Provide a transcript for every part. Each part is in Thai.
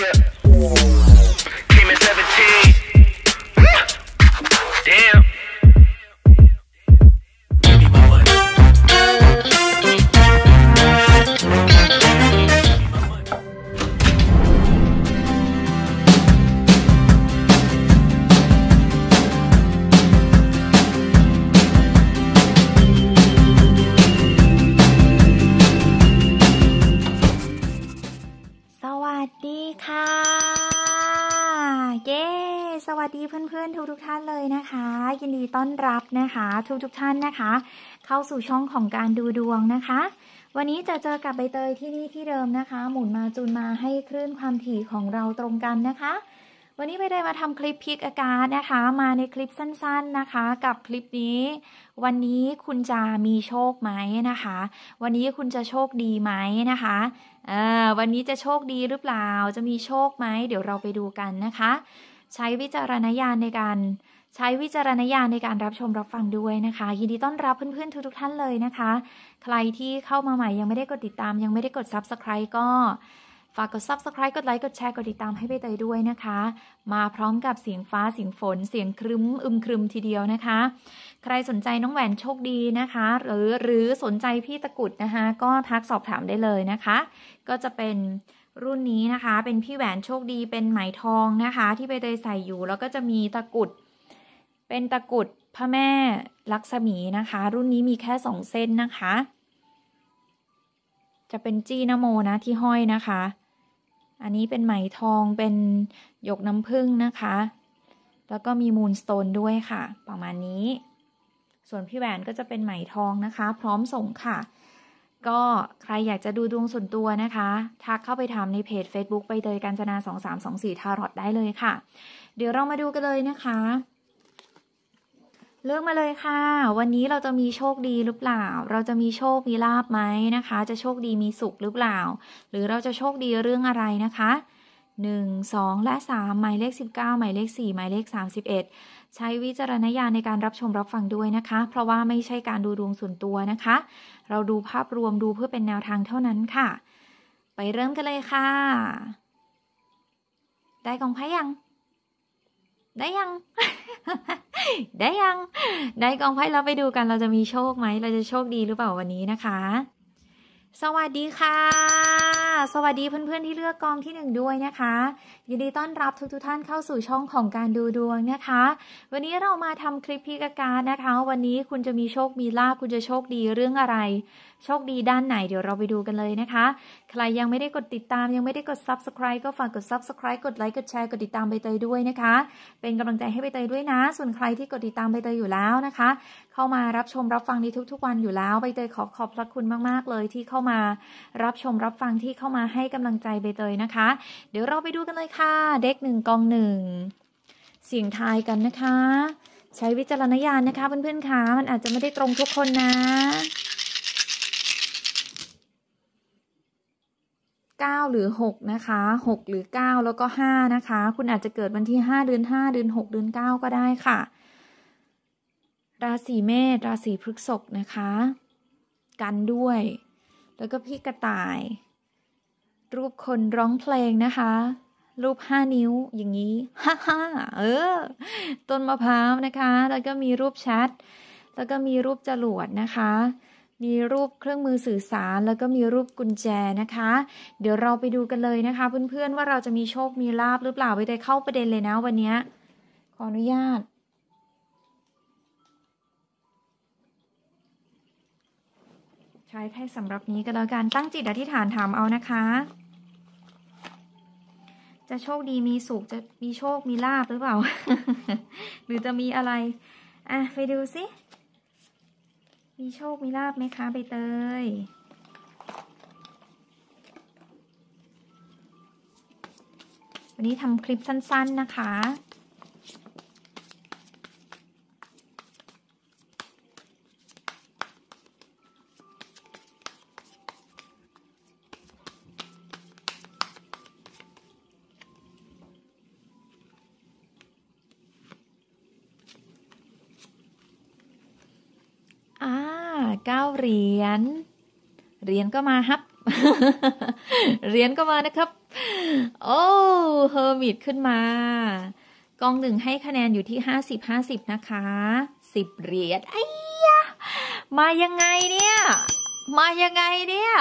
Yeah. ต้อนรับ นะคะทุกๆทท่านนะคะ เข้าสู่ช่องของการดูดวงนะคะ วันนี้จะเจอกับใบเตยที่นี่ ที่เดิมนะคะ หมุนมา จูนมาให้คลื่นความถี่ของเราตรงกันนะคะ วันนี้ใบเตยมาทำคลิปพิกอากาศนะคะ มาในคลิปสั้นๆนะคะ กับคลิปนี้ วันนี้คุณจะมีโชคไหมนะคะ วันนี้คุณจะโชคดีไหมนะคะวันนี้จะโชคดีหรือเปล่า จะมีโชคไหม เดี๋ยวเราไปดูกันนะคะ ใช้วิจารณญาณในการใช้วิจารณญาณในการรับชมรับฟังด้วยนะคะ ยินดีต้อนรับเพื่อน ๆ ทุกๆท่านเลยนะคะ ใครที่เข้ามาใหม่ยังไม่ได้กดติดตาม ยังไม่ได้กด Subscribe ก็ฝากกด Subscribe กดไลค์กดแชร์กดติดตามให้ไปเตยด้วยนะคะ มาพร้อมกับเสียงฟ้าเสียงฝน เสียงครึ้มอึมครึมทีเดียวนะคะ ใครสนใจน้องแหวนโชคดีนะคะ หรือหรือสนใจพี่ตะกุดนะคะก็ทักสอบถามได้เลยนะคะ ก็จะเป็นรุ่นนี้นะคะ เป็นพี่แหวนโชคดี เป็นไหมทองนะคะ ที่ไปเตยใส่อยู่แล้วก็จะมีตะกุดเป็นตะกุดพระแม่ลักษมีนะคะ รุ่นนี้มีแค่สองเส้นนะคะ จะเป็นจี้นโมนะที่ห้อยนะคะ อันนี้เป็นไหมทองเป็นหยกน้ำผึ้งนะคะ แล้วก็มีมูลสโตนด้วยค่ะ ประมาณนี้ ส่วนพี่แหวนก็จะเป็นไหมทองนะคะ พร้อมส่งค่ะ ก็ใครอยากจะดูดวงส่วนตัวนะคะทักเข้าไปถามในเพจ Facebook ไปเตยการจนา2324ทารอตได้เลยค่ะ เดี๋ยวเรามาดูกันเลยนะคะเลือกมาเลยค่ะ วันนี้เราจะมีโชคดีหรือเปล่า เราจะมีโชคมีลาบไหมนะคะ จะโชคดีมีสุขหรือเปล่า หรือเราจะโชคดีเรื่องอะไรนะคะ1 2 และ 3 หมายเลข 19หมายเลข4หมายเลข31 ใช้วิจารณญาณในการรับชมรับฟังด้วยนะคะ เพราะว่าไม่ใช่การดูดวงส่วนตัวนะคะ เราดูภาพรวมดูเพื่อเป็นแนวทางเท่านั้นค่ะ ไปเริ่มกันเลยค่ะ ได้กองไพ่ยังได้ยัง ได้ยังได้กองไพ่เราไปดูกันเราจะมีโชคไหมเราจะโชคดีหรือเปล่าวันนี้นะคะ สวัสดีค่ะ สวัสดีเพื่อน ๆที่เลือกกองที่หนึ่งด้วยนะคะยินดีต้อนรับทุกๆทท่านเข้าสู่ช่องของการดูดวงนะคะ วันนี้เรามาทำคลิปพิกการนะคะ วันนี้คุณจะมีโชคมีลาบคุณจะโชคดีเรื่องอะไรโชคดีด้านไหน เดี๋ยวเราไปดูกันเลยนะคะ ใครยังไม่ได้กดติดตามยังไม่ได้กด subscribe ก็ฝากกด subscribe กดไลค์กดแชร์กดติดตามใบเตยด้วยนะคะ เป็นกำลังใจให้ใบเตยด้วยนะ ส่วนใครที่กดติดตามใบเตยอยู่แล้วนะคะ เข้ามารับชมรับฟังในทุกๆ วันอยู่แล้วใบเตยขอขอบพระคุณมากๆเลย ที่เข้ามารับชมรับฟังที่เข้ามาให้กำลังใจใบเตยนะคะ เดี๋ยวเราไปดูกันเลยค่ะ เด็กหนึ่งกองหนึ่งเสียงทายกันนะคะ ใช้วิจารณญาณนะคะ เพื่อนๆค่ะมันอาจจะไม่ได้ตรงทุกคนนะ9 หรือ 6 นะคะ 6 หรือ 9 แล้วก็ 5 นะคะ คุณอาจจะเกิดวันที่5เดือน5เดือน6เดือน9ก็ได้ค่ะ ราศีเมษราศีพฤษภนะคะ กันด้วย แล้วก็พี่กระต่าย รูปคนร้องเพลงนะคะ รูป 5 นิ้ว อย่างนี้ ฮ่าฮ่าเออต้นมะพร้าวนะคะ แล้วก็มีรูปแชทแล้วก็มีรูปจรวดนะคะมีรูปเครื่องมือสื่อสารแล้วก็มีรูปกุญแจนะคะ เดี๋ยวเราไปดูกันเลยนะคะ เพื่อนๆว่าเราจะมีโชคมีลาบหรือเปล่าไปได้เข้าประเด็นเลยนะวันนี้ขออนุญาต ใช้ไพ่สำหรับนี้ก็แล้วกันตั้งจิตอธิษฐานถามเอานะคะ จะโชคดีมีสุขจะมีโชคมีลาบหรือเปล่า หรือจะมีอะไรอ่ะไปดูสิมีโชค มีลาบไหมคะใบเตย วันนี้ทำคลิปสั้นๆนะคะเก้าเหรียญ เหรียญก็มาฮับ เหรียญก็มานะครับ โอ้ เฮอร์มิตขึ้นมา กองหนึ่งให้คะแนนอยู่ที่ห้าสิบห้าสิบนะคะ สิบเหรียญไอ้ยมายังไงเนี่ย มายังไงเนี่ย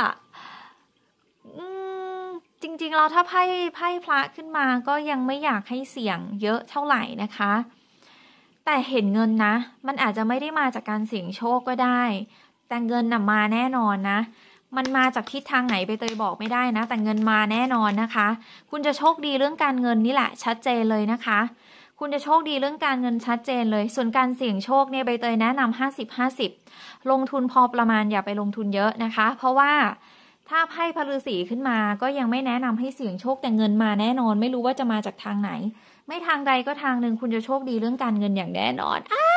จริงๆเราถ้าไพ่ไพ่พระขึ้นมาก็ยังไม่อยากให้เสี่ยงเยอะเท่าไหร่นะคะ แต่เห็นเงินนะ มันอาจจะไม่ได้มาจากการเสี่ยงโชคก็ได้แต่เงินน่ะมาแน่นอนนะ มันมาจากทิศทางไหนไปเตยบอกไม่ได้นะ แต่เงินมาแน่นอนนะคะ คุณจะโชคดีเรื่องการเงินนี่แหละ ชัดเจนเลยนะคะ คุณจะโชคดีเรื่องการเงินชัดเจนเลย ส่วนการเสี่ยงโชคเนี่ยใบเตยแนะนำห้าสิบห้าสิบ ลงทุนพอประมาณอย่าไปลงทุนเยอะนะคะ เพราะว่าถ้าให้พลือสีขึ้นมาก็ยังไม่แนะนำให้เสี่ยงโชคแต่เงินมาแน่นอน ไม่รู้ว่าจะมาจากทางไหน ไม่ทางใดก็ทางหนึ่งคุณจะโชคดีเรื่องการเงินอย่างแน่นอนอ้า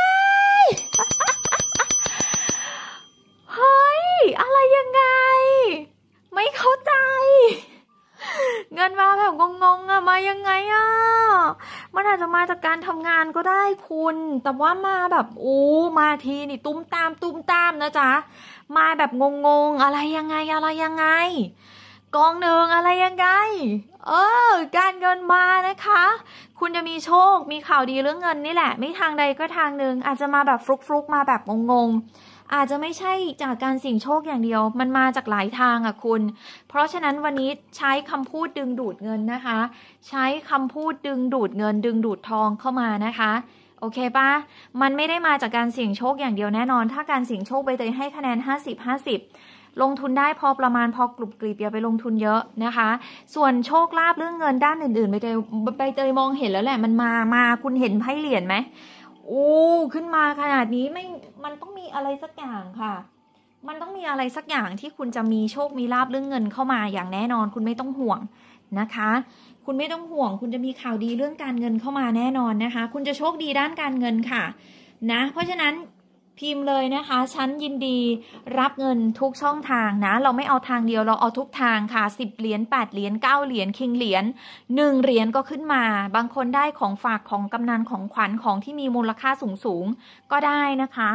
ยังไงอ่ะมันอาจจะมาจากการทำงานก็ได้คุณ แต่ว่ามาแบบโอ้มาทีนี่ตุ้มตามตุ้มตามนะจ๊ะ มาแบบงงงอะไรยังไงอะไรยังไง กองหนึ่งอะไรยังไง เออการเงินมานะคะคุณจะมีโชคมีข่าวดีเรื่องเงินนี่แหละ ไม่ทางใดก็ทางหนึ่งอาจจะมาแบบฟลุกฟลุกมาแบบงงงอาจจะไม่ใช่จากการเสี่ยงโชคอย่างเดียว มันมาจากหลายทางอ่ะคุณ เพราะฉะนั้นวันนี้ใช้คำพูดดึงดูดเงินนะคะ ใช้คำพูดดึงดูดเงินดึงดูดทองเข้ามานะคะ โอเคปะมันไม่ได้มาจากการเสี่ยงโชคอย่างเดียวแน่นอน ถ้าการเสี่ยงโชคใบเตยให้คะแนน50 50ลงทุนได้พอประมาณพอกลุบกลีบอย่าไปลงทุนเยอะนะคะ ส่วนโชคลาภเรื่องเงินด้านอื่นๆใบเตยใบเตยมองเห็นแล้วแหละ มันมามาคุณเห็นไพ่เหรียญไหมโอ้ขึ้นมาขนาดนี้ไม่ มันต้องมีอะไรสักอย่างค่ะ มันต้องมีอะไรสักอย่างที่คุณจะมีโชคมีลาบเรื่องเงินเข้ามาอย่างแน่นอน คุณไม่ต้องห่วงนะคะ คุณไม่ต้องห่วงคุณจะมีข่าวดีเรื่องการเงินเข้ามาแน่นอนนะคะ คุณจะโชคดีด้านการเงินค่ะ นะ เพราะฉะนั้นพิมพ์เลยนะคะฉันยินดีรับเงินทุกช่องทางนะ เราไม่เอาทางเดียว เราเอาทุกทางค่ะสิบเหรียญแปดเหรียญเก้าเหรียญคิงเหรียญหนึ่งเหรียญก็ขึ้นมา บางคนได้ของฝากของกำนันของขวัญของที่มีมูลค่าสูงสูงก็ได้นะคะ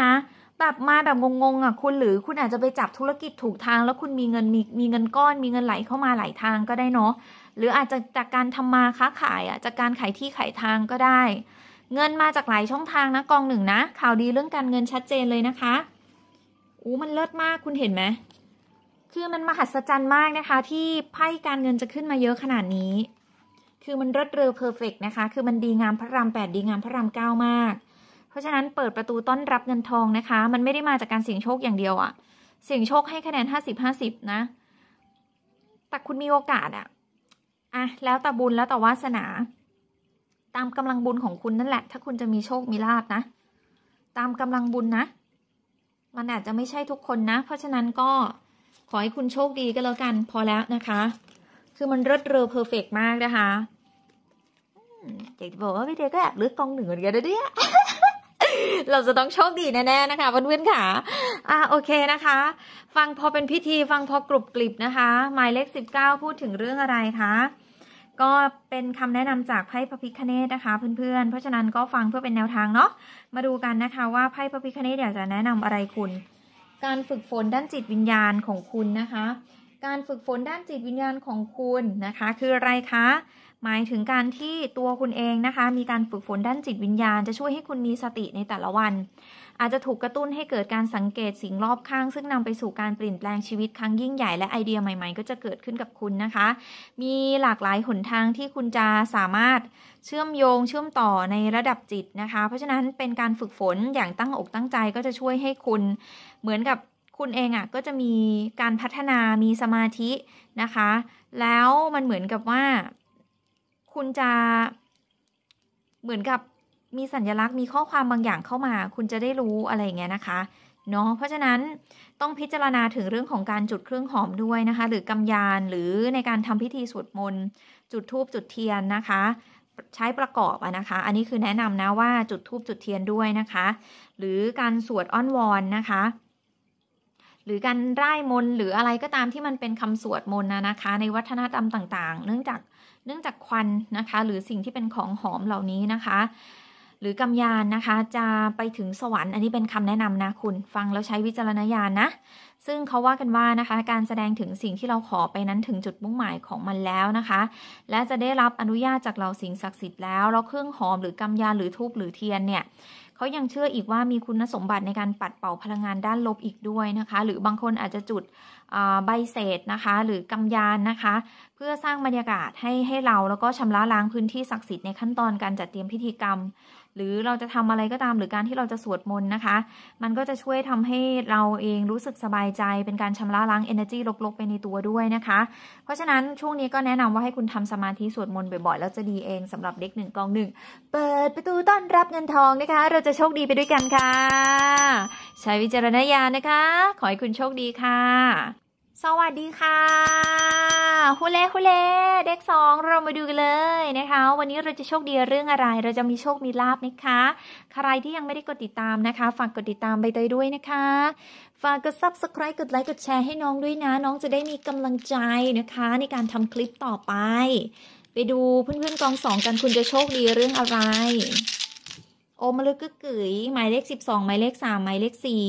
นะ แบบมาแบบงงๆอ่ะคุณหรือ คุณอาจจะไปจับธุรกิจถูกทาง แล้วคุณมีเงินมีมีเงินก้อนมีเงินไหลเข้ามาหลายทางก็ได้เนาะ หรืออาจจะจากการทำมาค้าขายอ่ะจากการขายที่ขายทางก็ได้เงินมาจากหลายช่องทางนะกองหนึ่งนะ ข่าวดีเรื่องการเงินชัดเจนเลยนะคะอู้มันเลิศมากคุณเห็นไหมคือมันมหัศจรรย์มากนะคะ ที่ไพ่การเงินจะขึ้นมาเยอะขนาดนี้ คือมันรศเรอเพอร์เฟกนะคะ คือมันดีงามพระรามแปดดีงามพระรามเก้ามาก เพราะฉะนั้นเปิดประตูต้อนรับเงินทองนะคะ มันไม่ได้มาจากการเสี่ยงโชคอย่างเดียวอะเสี่ยงโชคให้คะแนนห้าสิบห้าสิบนะแต่คุณมีโอกาสอะอ่ะแล้วแต่บุญแล้วแต่วาสนาตามกำลังบุญของคุณนั่นแหละ ถ้าคุณจะมีโชคมีลาบนะ ตามกำลังบุญนะ มันอาจจะไม่ใช่ทุกคนนะ เพราะฉะนั้นก็ขอให้คุณโชคดีก็แล้วกันพอแล้วนะคะ คือมันรดเรือเพอร์เฟกมากนะคะอยากจะบอกว่าพี่เดก็แอบลือกกองหนึ่งเหมือนกันเดี่ยเราจะต้องโชคดีแน่ๆนะคะเพื่อนๆค่ะอ่าโอเคนะคะ ฟังพอเป็นพิธีฟังพอกรุบกริบนะคะหมายเลขสิบเก้าพูดถึงเรื่องอะไรคะก็เป็นคำแนะนำจากไพ่พระพิคเนตนะคะเพื่อนๆ เพราะฉะนั้นก็ฟังเพื่อเป็นแนวทางเนาะมาดูกันนะคะว่าไพ่พระพิคเนตอยากจะแนะนำอะไรคุณ การฝึกฝนด้านจิตวิญญาณของคุณนะคะ การฝึกฝนด้านจิตวิญญาณของคุณนะคะ คืออะไรคะหมายถึงการที่ตัวคุณเองนะคะ มีการฝึกฝนด้านจิตวิญญาณจะช่วยให้คุณมีสติในแต่ละวัน อาจจะถูกกระตุ้นให้เกิดการสังเกตสิ่งรอบข้าง ซึ่งนำไปสู่การเปลี่ยนแปลงชีวิต ครั้งยิ่งใหญ่และไอเดียใหม่ๆ ก็จะเกิดขึ้นกับคุณนะคะ มีหลากหลายหนทางที่คุณจะสามารถเชื่อมโยงเชื่อมต่อในระดับจิตนะคะ เพราะฉะนั้นเป็นการฝึกฝนอย่างตั้งอกตั้งใจก็จะช่วยให้คุณ เหมือนกับคุณเองอะ่ะก็จะมีการพัฒนามีสมาธินะคะ แล้วมันเหมือนกับว่าคุณจะเหมือนกับมีสัญลักษณ์มีข้อความบางอย่างเข้ามาคุณจะได้รู้อะไรอย่างเงี้ยนะคะเนาะเพราะฉะนั้นต้องพิจารณาถึงเรื่องของการจุดเครื่องหอมด้วยนะคะหรือกำยาน หรือในการทำพิธีสวดมนต์จุดธูป จุดเทียนนะคะ ใช้ประกอบนะคะอันนี้คือแนะนำนะว่าจุดธูป จุดเทียนด้วยนะคะ หรือการสวดอ้อนวอนนะคะ หรือการไร้มนหรืออะไรก็ตามที่มันเป็นคำสวดมนต์นะคะในวัฒนธรรมต่าง ๆ เนื่องจากเนื่องจากควันนะคะ หรือสิ่งที่เป็นของหอมเหล่านี้นะคะ หรือกำยานนะคะจะไปถึงสวรรค์อันนี้เป็นคำแนะนำนะคุณฟังแล้วใช้วิจารณญาณนะซึ่งเขาว่ากันว่านะคะ การแสดงถึงสิ่งที่เราขอไปนั้นถึงจุดมุ่งหมายของมันแล้วนะคะ และจะได้รับอนุญาตจากเราสิ่งศักดิ์สิทธิ์แล้วแล้วเครื่องหอมหรือกำยานหรือทูบหรือเทียนเนี่ยเขายังเชื่ออีกว่ามีคุณสมบัติในการปัดเป่าพลังงานด้านลบอีกด้วยนะคะ หรือบางคนอาจจะจุดใบเศษนะคะ หรือกำยานนะคะ เพื่อสร้างบรรยากาศให้ให้เรา แล้วก็ชำระล้างพื้นที่ศักดิ์สิทธิ์ในขั้นตอนการจัดเตรียมพิธีกรรมหรือ เราจะทำอะไรก็ตามหรือการที่เราจะสวดมนต์นะคะ มันก็จะช่วยทำให้เราเองรู้สึกสบายใจ เป็นการชำระล้าง energy ลบๆไปในตัวด้วยนะคะ เพราะฉะนั้นช่วงนี้ก็แนะนำว่าให้คุณทำสมาธิสวดมนต์บ่อยๆแล้วจะดีเองสำหรับเด็กหนึ่งกองหนึ่งเปิดประตูต้อนรับเงินทองนะคะ เราจะโชคดีไปด้วยกันค่ะ ใช้วิจารณญาณนะคะ ขอให้คุณโชคดีค่ะสวัสดีค่ะฮุเล่ฮุเล่เด็กสองเรามาดูกันเลยนะคะ วันนี้เราจะโชคดีเรื่องอะไร เราจะมีโชคมีลาบนะคะ ใครที่ยังไม่ได้กดติดตามนะคะ ฝากกดติดตามไปเยด้วยนะคะ ฝากกดซับสไคร b ์กดไลค์ กดแชร์ให้น้องด้วยนะ น้องจะได้มีกำลังใจนะคะ ในการทำคลิปต่อไป ไปดูเพื่อนๆกองสองกันคุณจะโชคดีเรื่องอะไร โอมาลึกกึ๋ย หมายเลขสสิบองหมายเลขสามหมายเลขสี่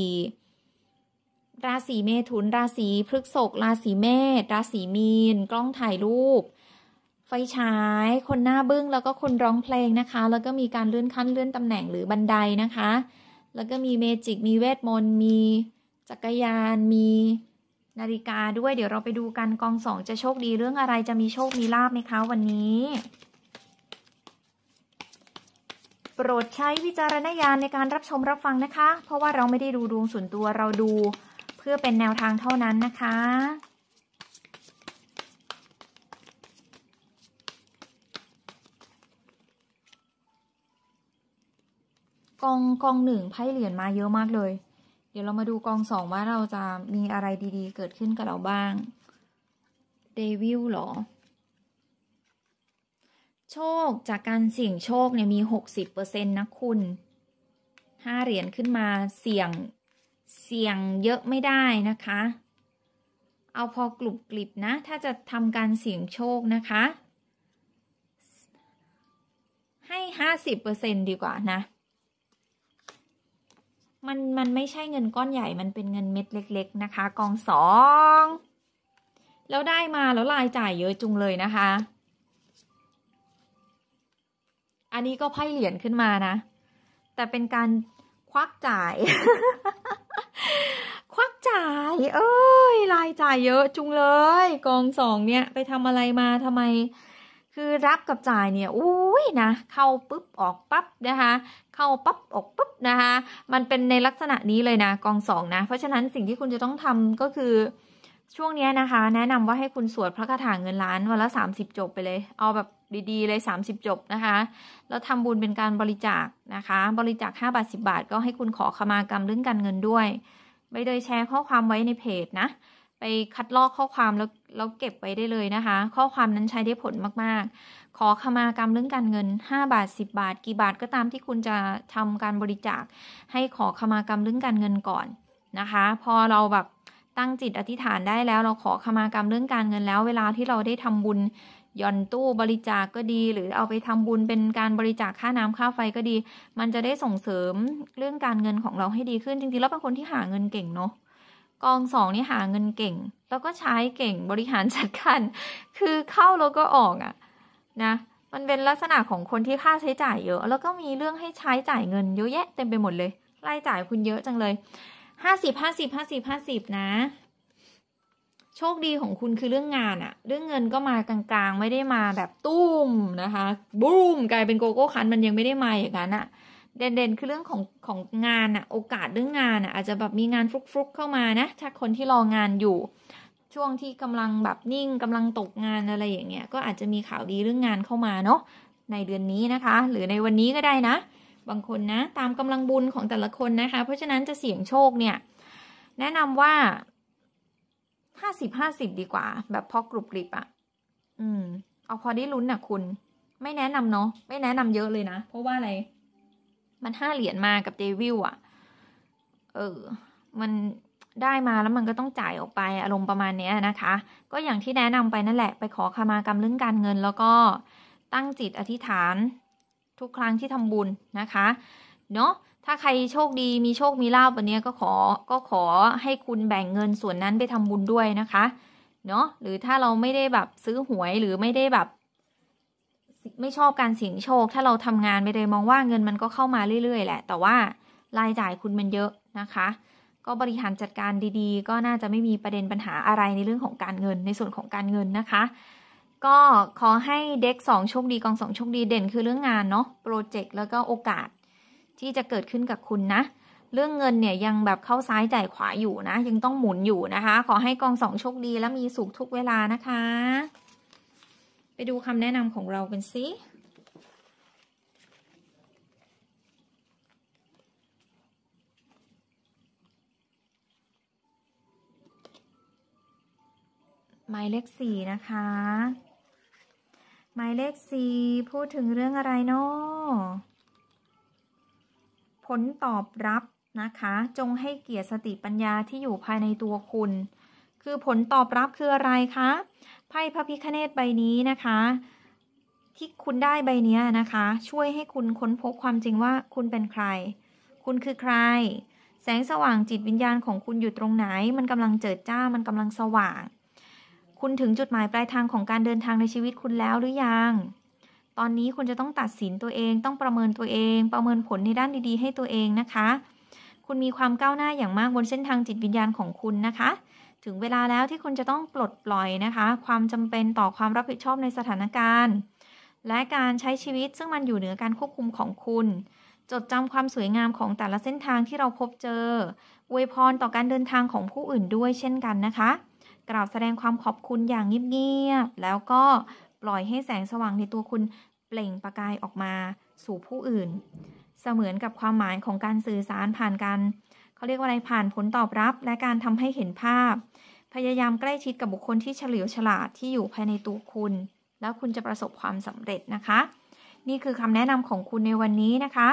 ราศีเมถุน ราศีพฤกษกราศีเมษราศีมีนกล้องถ่ายรูป ไฟฉาย คนหน้าบึ้งแล้วก็คนร้องเพลงนะคะ แล้วก็มีการเลื่อนขั้นเลื่อนตำแหน่งหรือบันไดนะคะ แล้วก็มีเมจิก มีเวทมนต์มี จักรยานมีนาฬิกาด้วย เดี๋ยวเราไปดูกันกองสองจะโชคดีเรื่องอะไรจะมีโชคมีลาบไหมคะวันนี้ โปรดใช้วิจารณญาณในการรับชมรับฟังนะคะ เพราะว่าเราไม่ได้ดูดวงส่วนตัวเราดูเพื่อเป็นแนวทางเท่านั้นนะคะ กองกองหนึ่งไพ่เหรียญมาเยอะมากเลย เดี๋ยวเรามาดูกองสองว่าเราจะมีอะไรดีๆเกิดขึ้นกับเราบ้างเดวิลหรอ โชคจากการเสี่ยงโชคเนี่ยมีหกสิบเเปอร์ซ็นต์นะคุณห้าเหรียญขึ้นมาเสี่ยงเสี่ยงเยอะไม่ได้นะคะ เอาพอกลุบกลิบนะ ถ้าจะทำการเสี่ยงโชคนะคะให้ห้าสิบเปอร์เซ็นดีกว่านะ มัน มันไม่ใช่เงินก้อนใหญ่ มันเป็นเงินเม็ดเล็กๆนะคะ กองสองแล้วได้มาแล้วรายจ่ายเยอะจุงเลยนะคะ อันนี้ก็ไพ่เหรียญขึ้นมานะ แต่เป็นการควักจ่ายควักจ่ายเอ้ยรายจ่ายเยอะจุงเลย กองสองเนี่ย ไปทำอะไรมาทำไม คือรับกับจ่ายเนี่ยอุ้ยนะ เข้าปุ๊บออกปั๊บ นะคะ เข้าปั๊บออกปุ๊บ นะคะ มันเป็นในลักษณะนี้เลยนะ กองสองนะ เพราะฉะนั้นสิ่งที่คุณจะต้องทำก็คือช่วงนี้นะคะแนะนำว่าให้คุณสวดพระคาถาเงินล้านวันละสามสิบจบไปเลยเอาแบบดีๆเลย30จบ นะคะ แล้วทำบุญเป็นการบริจาคนะคะบริจาค5 บาท 10 บาทก็ให้คุณขอขมากรรมเรื่องการ เงินด้วยไปเดยแชร์ข้อความไว้ในเพจนะ ไปคัดลอกข้อความแล้วแล้ว เก็บ ไว้ ได้เลย นะคะข้อความนั้นใช้ได้ผลมากๆ ขอขมากรรมเรื่องการ เงิน 5 บาท 10 บาทกี่บาทก็ตามที่คุณจะทำการบริจาค ให้ขอขมากรรมเรื่องการเงินก่อนนะคะพอเราแบบตั้งจิตอธิษฐานได้แล้วเราขอขมากรรมเรื่องการเงินแล้ว เวลาที่เราได้ทำบุญย่อนตู้บริจาคกก็ดี หรือเอาไปทำบุญเป็นการบริจาคค่าน้ำค่าไฟก็ดี มันจะได้ส่งเสริมเรื่องการเงินของเราให้ดีขึ้น จริงๆ แล้วเป็นคนที่หาเงินเก่งเนาะกองสองนี่หาเงินเก่ง แล้วก็ใช้เก่งบริหารจัดการ คือเข้าแล้วก็ออกอะ่ะ นะมันเป็นลักษณะของคนที่ค่าใช้จ่ายเยอะ แล้วก็มีเรื่องให้ใช้จ่ายเงินเยอะแยะเต็มไปหมดเลยรายจ่ายคุณเยอะจังเลยห้าสิบห้าสิบห้าสิบห้าสิบนะโชคดีของคุณคือเรื่องงานอะ เรื่องเงินก็มากลางๆ ไม่ได้มาแบบตุ้มนะคะ บูมกลายเป็นโกโก้คันมันยังไม่ได้มาอย่างนั้นอะเด่นๆคือเรื่องของของงานอะโอกาสเรื่องงานอะอาจจะแบบมีงานฟลุกๆเข้ามานะ ถ้าคนที่รองานอยู่ช่วงที่กำลังแบบนิ่ง กำลังตกงานอะไรอย่างเงี้ยก็อาจจะมีข่าวดีเรื่องงานเข้ามาเนาะในเดือนนี้นะคะ หรือในวันนี้ก็ได้นะ บางคนนะ ตามกำลังบุญของแต่ละคนนะคะเพราะฉะนั้นจะเสี่ยงโชคเนี่ยแนะนำว่าห้าสิบห้าสิบดีกว่า แบบพอกรุบกริบอะอืม เอาพอได้ลุ้นนะคุณ ไม่แนะนำเนาะไม่แนะนำเยอะเลยนะเพราะว่าอะไรมันห้าเหรียญมากับเดวิลอะเออ มันได้มาแล้วมันก็ต้องจ่ายออกไป อารมณ์ประมาณเนี้ยนะคะ ก็อย่างที่แนะนำไปนั่นแหละ ไปขอขมากรรมเรื่องการเงิน แล้วก็ตั้งจิตอธิษฐาน ทุกครั้งที่ทำบุญนะคะ เนาะถ้าใครโชคดีมีโชคมีลาบวันนี้ก็ขอก็ขอให้คุณแบ่งเงินส่วนนั้นไปทำบุญด้วยนะคะเนาะหรือถ้าเราไม่ได้แบบซื้อหวยหรือไม่ได้แบบไม่ชอบการเสี่ยงโชค ถ้าเราทำงานไปเลยมองว่าเงินมันก็เข้ามาเรื่อยๆ แหละแต่ว่ารายจ่ายคุณมันเยอะนะคะ ก็บริหารจัดการดีๆ ก็น่าจะไม่มีประเด็นปัญหาอะไรในเรื่องของการเงินในส่วนของการเงินนะคะก็ขอให้เด็ก2โชคดีกองสองโชคดีเด่นคือเรื่องงานเนาะโปรเจกต์แล้วก็โอกาสที่จะเกิดขึ้นกับคุณนะ เรื่องเงินเนี่ยยังแบบเข้าซ้ายจ่ายขวาอยู่นะ ยังต้องหมุนอยู่นะคะ ขอให้กองสองโชคดีและมีสุขทุกเวลานะคะ ไปดูคำแนะนำของเรากันสิหมายเลขสี่นะคะหมายเลขสี่พูดถึงเรื่องอะไรเนาะลตอบรับนะคะ จงให้เกียรติสติปัญญาที่อยู่ภายในตัวคุณ คือผลตอบรับคืออะไรคะไพ่พระพิคเนตใบนี้นะคะ ที่คุณได้ใบนี้นะคะ ช่วยให้คุณค้นพบความจริงว่าคุณเป็นใคร คุณคือใคร แสงสว่างจิตวิญญาณของคุณอยู่ตรงไหน มันกำลังเจิดจ้ามันกำลังสว่าง คุณถึงจุดหมายปลายทางของการเดินทางในชีวิตคุณแล้วหรือยังตอนนี้คุณจะต้องตัดสินตัวเอง ต้องประเมินตัวเอง ประเมินผลในด้านดีๆ ให้ตัวเองนะคะ คุณมีความก้าวหน้าอย่างมากบนเส้นทางจิตวิญญาณของคุณนะคะ ถึงเวลาแล้วที่คุณจะต้องปลดปล่อยนะคะ ความจำเป็นต่อความรับผิดชอบในสถานการณ์ และการใช้ชีวิตซึ่งมันอยู่เหนือการควบคุมของคุณ จดจำความสวยงามของแต่ละเส้นทางที่เราพบเจออวยพรต่อการเดินทางของผู้อื่นด้วยเช่นกันนะคะ กล่าวแสดงความขอบคุณอย่างเงียบๆ แล้วก็ปล่อยให้แสงสว่างในตัวคุณเปล่งประกายออกมาสู่ผู้อื่น เสมือนกับความหมายของการสื่อสารผ่านการเขาเรียกว่าอะไรผ่านผลตอบรับ และการทำให้เห็นภาพ พยายามใกล้ชิดกับบุคคลที่เฉลียวฉลาดที่อยู่ภายในตัวคุณ แล้วคุณจะประสบความสำเร็จนะคะ นี่คือคำแนะนำของคุณในวันนี้นะคะ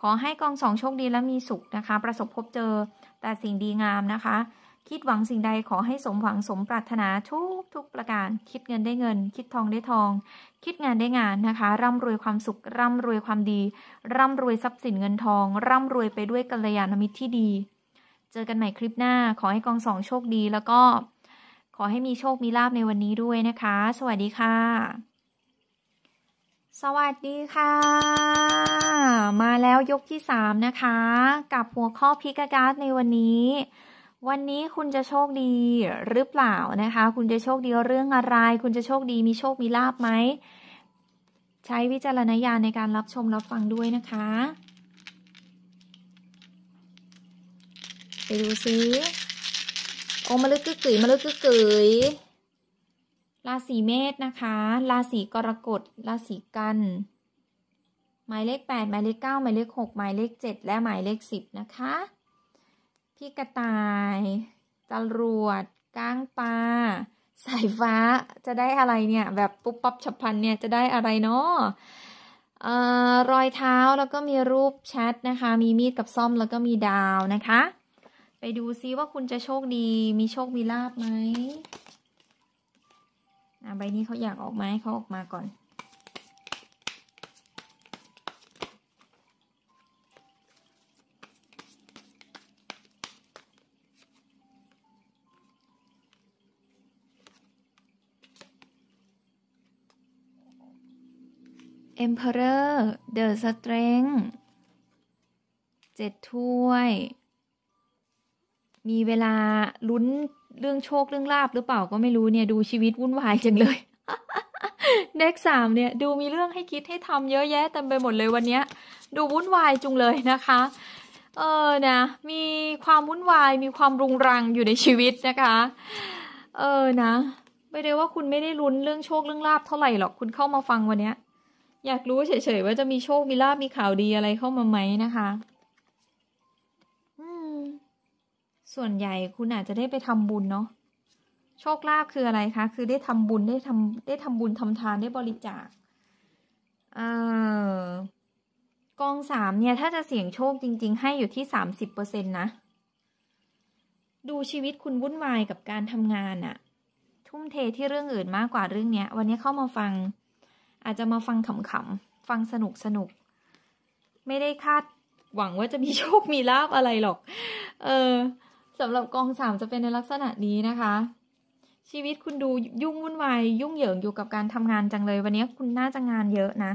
ขอให้กองสองโชคดีและมีสุขนะคะ ประสบพบเจอ แต่สิ่งดีงามนะคะคิดหวังสิ่งใดขอให้สมหวังสมปรารถนาทุกทุกประการคิดเงินได้เงิน คิดทองได้ทอง คิดงานได้งานนะคะ ร่ำรวยความสุข ร่ำรวยความดี ร่ำรวยทรัพย์สินเงินทอง ร่ำรวยไปด้วยกัลยาณมิตรที่ดี เจอกันใหม่คลิปหน้าขอให้กองสองโชคดี แล้วก็ขอให้มีโชคมีลาบในวันนี้ด้วยนะคะ สวัสดีค่ะ สวัสดีค่ะ มาแล้วยกที่สามนะคะกับหัวข้อพิกาการ์ดในวันนี้วันนี้คุณจะโชคดีหรือเปล่านะคะ คุณจะโชคดีเรื่องอะไร คุณจะโชคดีมีโชคมีลาบไหม ใช้วิจารณญาณในการรับชมรับฟังด้วยนะคะไปดูซิโอมาลึกกึกก๋ยมาลึกกึกกึ๋ยราศีเมษนะคะ ราศีกรกฎ ราศีกันหมายเลข8หมายเลข9หมายเลข6หมายเลข7และหมายเลข10 นะคะพี่กระต่ายตำรวจก้างปลา สายฟ้าจะได้อะไรเนี่ย แบบปุ๊บปั๊บฉับพลันเนี่ย จะได้อะไรเนาะรอยเท้าแล้วก็มีรูปแชทนะคะ มีมีดกับซ่อม แล้วก็มีดาวนะคะ ไปดูซิว่าคุณจะโชคดี มีโชค มีลาบไหมใบนี้เขาอยากออกไหมเขาออกมาก่อน Emperor The Strength เจ็ดถ้วยมีเวลาลุ้นเรื่องโชคเรื่องลาบหรือเปล่าก็ไม่รู้เนี่ยดูชีวิตวุ่นวายจังเลยเด็กสามเนี่ยดูมีเรื่องให้คิดให้ทำเยอะแยะเต็มไปหมดเลยวันนี้ดูวุ่นวายจุงเลยนะคะเออนะมีความวุ่นวายมีความรุงรังอยู่ในชีวิตนะคะเออนะ ไม่ได้ว่าคุณไม่ได้ลุ้นเรื่องโชคเรื่องลาบ เท่าไหร่หรอกคุณเข้ามาฟังวันนี้อยากรู้เฉยๆว่าจะมีโชคมีลาบมีข่าวดีอะไรเข้ามาไหมนะคะ ส่วนใหญ่คุณอาจจะได้ไปทำบุญเนาะ โชคลาภคืออะไรคะ คือได้ทำบุญ ได้ทำได้ทำบุญทำทานได้บริจาคกองสามเนี่ยถ้าจะเสี่ยงโชคจริงๆ ให้อยู่ที่สามสิบเปอร์เซ็นต์นะ ดูชีวิตคุณวุ่นวายกับการทำงานอะ ทุ่มเทที่เรื่องอื่นมากกว่าเรื่องเนี้ย วันนี้เข้ามาฟังอาจจะมาฟังขำๆฟังสนุกสนุกไม่ได้คาดหวังว่าจะมีโชคมีลาบอะไรหรอก เออสำหรับกองสามจะเป็นในลักษณะนี้นะคะ ชีวิตคุณดูยุ่งวุ่นวายยุ่งเหยิงอยู่กับการทำงานจังเลย วันนี้คุณน่าจะงานเยอะนะ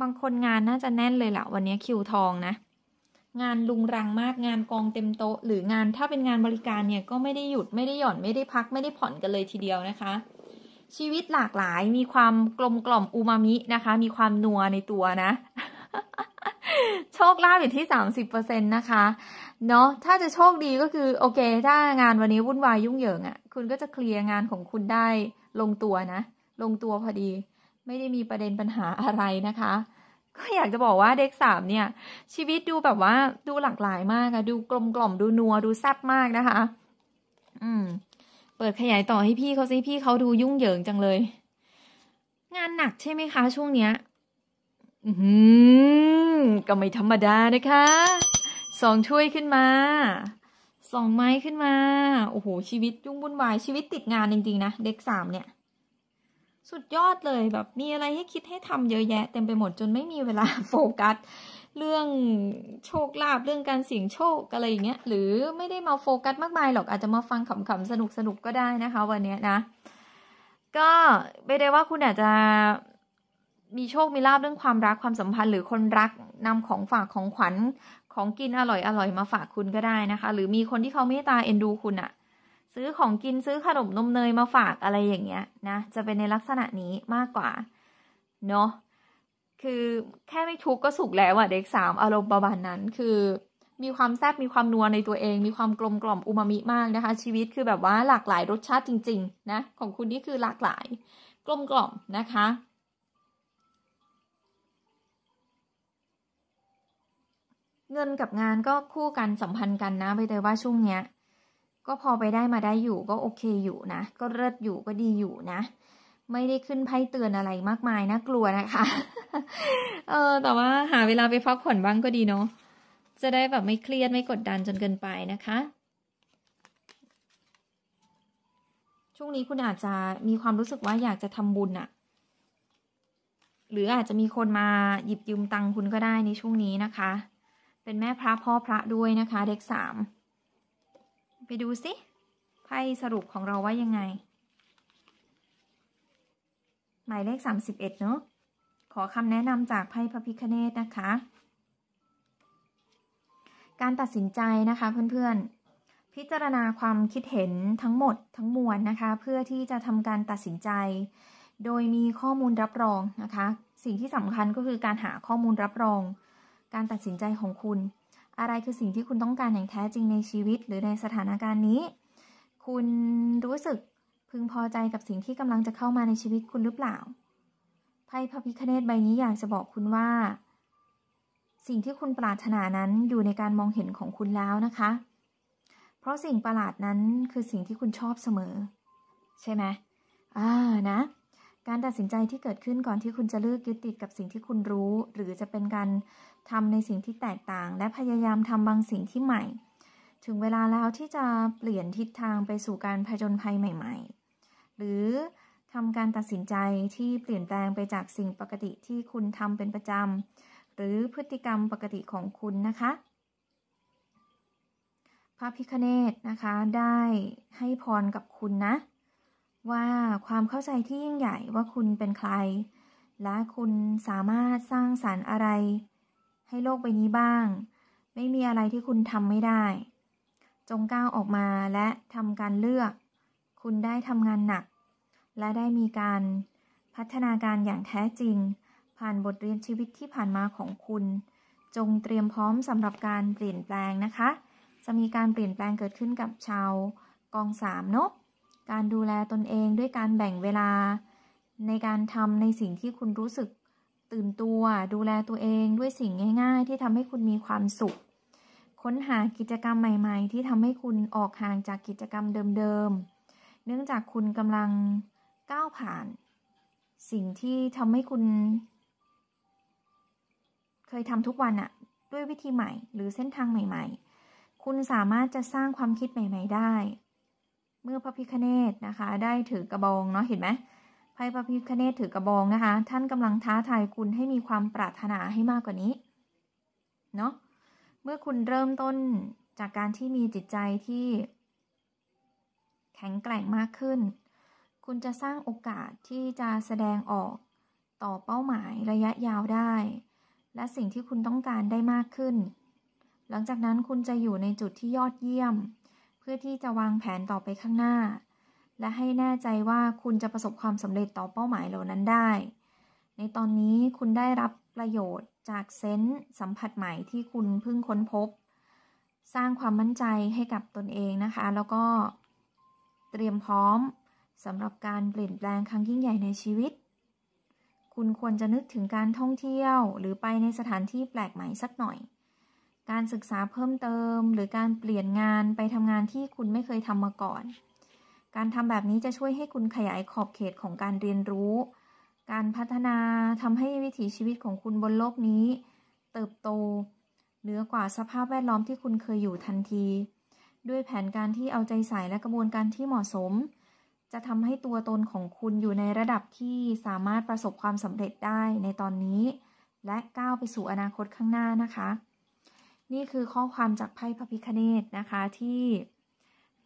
บางคนงานน่าจะแน่นเลยแหละวันนี้คิวทองนะ งานลุงรังมากงานกองเต็มโต๊ะ หรืองานถ้าเป็นงานบริการเนี่ย ก็ไม่ได้หยุดไม่ได้หย่อนไม่ได้พักไม่ได้ผ่อนกันเลยทีเดียวนะคะชีวิตหลากหลายมีความกลมกล่อมอูมามินะคะ มีความนัวในตัวนะ โชคลาภอยู่ที่สสามิบเเปอร์นตนะคะ เนาะถ้าจะโชคดีก็คือ โอเค ถ้างานวันนี้วุ่นวายยุ่งเหยิงอะ่ะคุณก็จะเคลียร์งานของคุณได้ ลงตัวนะลงตัวพอดี ไม่ได้มีประเด็นปัญหาอะไรนะคะ ก็อยากจะบอกว่าเด็กสามเนี่ย ชีวิตดูแบบว่าดูหลากหลายมากอะดูกลมกล่อมดูนัวดูแซ่บมากนะคะ อืมเปิดขยายต่อให้พี่เขาสิพี่เขาดูยุ่งเหยิงจังเลย งานหนักใช่ไหมคะ ช่วงเนี้ย อืมก็ไม่ธรรมดานะคะ สองช่วยขึ้นมา สองไม้ขึ้นมา โอ้โห ชีวิตยุ่งวุ่นวายชีวิตติดงานจริงๆนะ เด็กสามเนี่ย สุดยอดเลย แบบมีอะไรให้คิดให้ทำเยอะแยะ เต็มไปหมดจนไม่มีเวลาโฟกัสเรื่องโชคลาภเรื่องการเสี่ยงโชค อะไรอย่างเงี้ย หรือไม่ได้มาโฟกัสมากมายหรอกอาจจะมาฟังขำๆสนุกสนุกก็ได้นะคะ วันนี้นะ ก็ไม่ได้ว่าคุณอาจจะมีโชคมีลาบเรื่องความรักความสัมพันธ์ หรือคนรักนำของฝากของขวัญของกินอร่อยอร่อยมาฝากคุณก็ได้นะคะ หรือมีคนที่เขาเมตตาเอ็นดูคุณอะซื้อของกินซื้อขนมนมเนยมาฝากอะไรอย่างเงี้ยนะจะเป็นในลักษณะนี้มากกว่าเนาะคือแค่ไม่ทุกข์ก็สุขแล้วอะเด็กสามอารมณ์ประมาณนั้นคือมีความแซ่บมีความนัวในตัวเอง มีความกลมกล่อมอูมามิมากนะคะ ชีวิตคือแบบว่าหลากหลายรสชาติจริงๆ นะ ของคุณนี่คือหลากหลาย กลมกล่อมนะคะ เงินกับงานก็คู่กันสัมพันธ์กันนะ ไปเลยว่าช่วงเนี้ย ก็พอไปได้มาได้อยู่ก็โอเคอยู่นะ ก็เลิศอยู่ก็ดีอยู่นะไม่ได้ขึ้นไพ่เตือนอะไรมากมายนะ่ากลัวนะคะ เออแต่ว่าหาเวลาไปพักผ่อนบ้างก็ดีเนาะ จะได้แบบไม่เครียด ไม่กดดันจนเกินไปนะคะ ช่วงนี้คุณอาจจะมีความรู้สึกว่าอยากจะทำบุญอะ หรืออาจจะมีคนมาหยิบยืมตังคุณก็ได้ในช่วงนี้นะคะ เป็นแม่พระพ่อพระด้วยนะคะเด็กสาม ไปดูสิไพ่สรุปของเราว่ายังไงหมายเลข 31เนาะขอคำแนะนำจากไพ่พระพิคเนตนะคะ การตัดสินใจนะคะเพื่อนๆ พิจารณาความคิดเห็นทั้งหมดทั้งมวลนะคะ เพื่อที่จะทำการตัดสินใจ โดยมีข้อมูลรับรองนะคะ สิ่งที่สำคัญก็คือการหาข้อมูลรับรอง การตัดสินใจของคุณ อะไรคือสิ่งที่คุณต้องการอย่างแท้จริงในชีวิต หรือในสถานการณ์นี้ คุณรู้สึกพึงพอใจกับสิ่งที่กำลังจะเข้ามาในชีวิตคุณหรือเปล่า ไพ่พระพิคเนตใบนี้อยาก จะ บอกคุณว่า สิ่งที่คุณปรารถนานั้นอยู่ในการมองเห็นของคุณแล้วนะคะ เพราะสิ่งประหลาดนั้นคือสิ่งที่คุณชอบเสมอ ใช่ไหมอ่านะ การตัดสินใจที่เกิดขึ้นก่อนที่คุณจะเลือกยึดติดกับสิ่งที่คุณรู้ หรือจะเป็นการทำในสิ่งที่แตกต่าง และพยายามทำบางสิ่งที่ใหม่ ถึงเวลาแล้วที่จะเปลี่ยนทิศทางไปสู่การผจญภัยใหม่ๆหรือทำการตัดสินใจที่เปลี่ยนแปลงไปจากสิ่งปกติที่คุณทำเป็นประจำหรือพฤติกรรมปกติของคุณนะคะพระพิคเนตนะคะได้ให้พร กับคุณนะ ว่าความเข้าใจที่ยิ่งใหญ่ว่าคุณเป็นใคร และคุณสามารถสร้างสารรค์อะไร ให้โลกใบนี้บ้าง ไม่มีอะไรที่คุณทำไม่ได้ จงก้าวออกมาและทำการเลือกคุณได้ทำงานหนัก และได้มีการพัฒนาการอย่างแท้จริง ผ่านบทเรียนชีวิตที่ผ่านมาของคุณ จงเตรียมพร้อมสำหรับการเปลี่ยนแปลงนะคะ จะมีการเปลี่ยนแปลงเกิดขึ้นกับชาวกองสามเนาะการดูแลตนเองด้วยการแบ่งเวลา ในการทำในสิ่งที่คุณรู้สึกตื่นตัวดูแลตัวเองด้วยสิ่งง่ายๆ ที่ทำให้คุณมีความสุข ค้นหากิจกรรมใหม่ ๆ ที่ทำให้คุณออกห่างจากกิจกรรมเดิมๆเนื่องจากคุณกำลังก้าวผ่าน สิ่งที่ทำให้คุณเคยทำทุกวันอะด้วยวิธีใหม่หรือเส้นทางใหม่ ๆ คุณสามารถจะสร้างความคิดใหม่ๆได้ เมื่อพระพิคเนตนะคะ ได้ถือกระบองเนาะเห็นไหมไพ่พระพิคเนตถือกระบองนะคะ ท่านกำลังท้าทายคุณให้มีความปรารถนาให้มากกว่านี้ เนาะเมื่อคุณเริ่มต้นจากการที่มีจิตใจที่แข็งแกร่งมากขึ้น คุณจะสร้างโอกาสที่จะแสดงออกต่อเป้าหมายระยะยาวได้ และสิ่งที่คุณต้องการได้มากขึ้น หลังจากนั้นคุณจะอยู่ในจุดที่ยอดเยี่ยม เพื่อที่จะวางแผนต่อไปข้างหน้า และให้แน่ใจว่าคุณจะประสบความสำเร็จต่อเป้าหมายเหล่านั้นได้ ในตอนนี้คุณได้รับประโยชน์จากเซนส์สัมผัสใหม่ที่คุณเพิ่งค้นพบ สร้างความมั่นใจให้กับตนเองนะคะ แล้วก็เตรียมพร้อมสำหรับการเปลี่ยนแปลงครั้งยิ่งใหญ่ในชีวิต คุณควรจะนึกถึงการท่องเที่ยวหรือไปในสถานที่แปลกใหม่สักหน่อย การศึกษาเพิ่มเติม หรือการเปลี่ยนงานไปทำงานที่คุณไม่เคยทำมาก่อน การทำแบบนี้จะช่วยให้คุณขยายขอบเขตของการเรียนรู้ การพัฒนาทำให้วิถีชีวิตของคุณบนโลกนี้ เติบโต เหนือกว่าสภาพแวดล้อมที่คุณเคยอยู่ทันทีด้วยแผนการที่เอาใจใส่และกระบวนการที่เหมาะสม จะทำให้ตัวตนของคุณอยู่ในระดับที่สามารถประสบความสำเร็จได้ในตอนนี้ และก้าวไปสู่อนาคตข้างหน้านะคะ นี่คือข้อความจากไพ่พระพิคเนตนะคะ ที่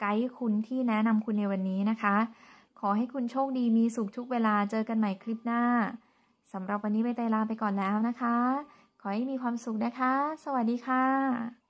ไกด์คุณที่แนะนำคุณในวันนี้นะคะ ขอให้คุณโชคดีมีสุขทุกเวลาเจอกันใหม่คลิปหน้าสำหรับวันนี้ใบเตยลาไปก่อนแล้วนะคะ ขอให้มีความสุขนะคะสวัสดีค่ะ